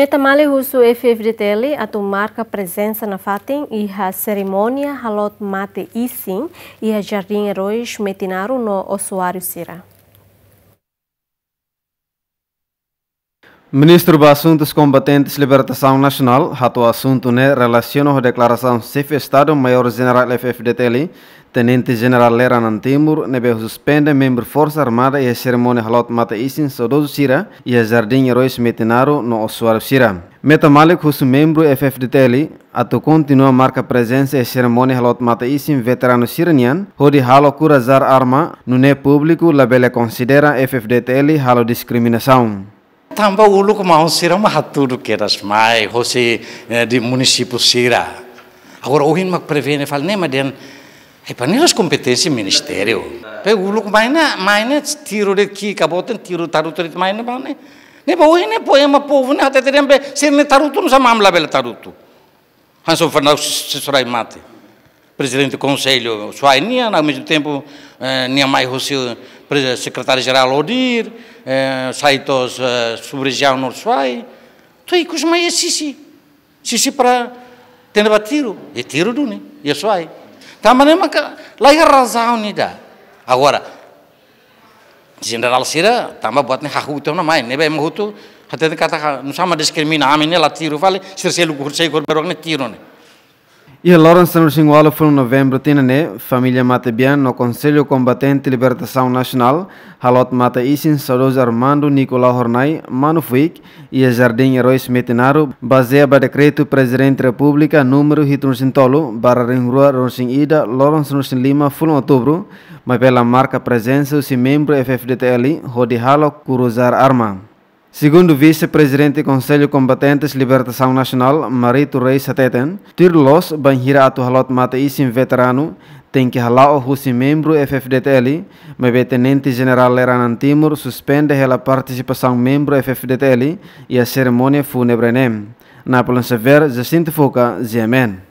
Metamali husu efevriteli atau marca presença na fatin e a cerimônia halot mate e sim e a jardim heróis metinaru no ossuário sira. Ministro do Assuntos Combatentes Libertação Nacional, rato assunto né, relaciona a declaração chefe Estado-Maior General FFDTL, Tenente General Leranan Timur nebe suspende membro Força Armada e a cerimônia halot mata isin sodoso sira e a jardim heróis metinaro no osuaro sira. Meta Malik husu membro FFDTL atau continua marca presença e cerimônia halot mata isin veterano siranian hodi halo zar arma no ne público labele considera FFDTL halo discriminação. Tamba ulu kumau sira mahaturu keras mai hosi eh, di município sira. Agora ohin mak prevene fal nema den E para nós competência ministério. o Pe ulu maina maina tiro de ki kaboten tiro taruto de maina bane. Ne bo ne poema povo ne até terem be ser ne taruto nos amamla bela taruto. Hanson Fernandes Sessorai Mate. Presidente do Conselho Suainia, ao mesmo tempo eh, Nia Mai Rossio, secretário-geral Odir, eh, Saitos Subregião Norsuai. Tu aí com os maias Sisi. Sisi para tendo batido. é tiro do, né? é a tamane maka layar razau nida awara jenderal sira tamba buatne hahu itu na main nebe mahutu hatete kata nusama diskrimina amine ya, latiru vale sir selu kursai kur berogne tiru E a Lawrence Sanurchinguala foi em novembro tinané, família Matebian no Conselho Combatente Libertação Nacional, halot mata isin saudoso Armando Nicolau Hornay, Mano Fuic e a Jardim Heróis Metinaro, baseia no decreto Presidente da República número Hitrunsintolo, barra Ringrua Ronsin Ida, Lawrence Nursing Lima, em outubro, mas pela marca presença, o membro FFDTL, Halo Curuzar Arma. Segundo o vice-presidente do Conselho Combatentes Libertação Nacional, Marito Reis Sateten, Tirlos banhira atu halot mata veterano, tem que halau husi membro FFDTL, mas o Tenente General Leranan Timur suspende a participação membro FFDTL e a cerimônia fúnebre nem. Na Polônia Ver, Jacinto Fuca, Ziemen.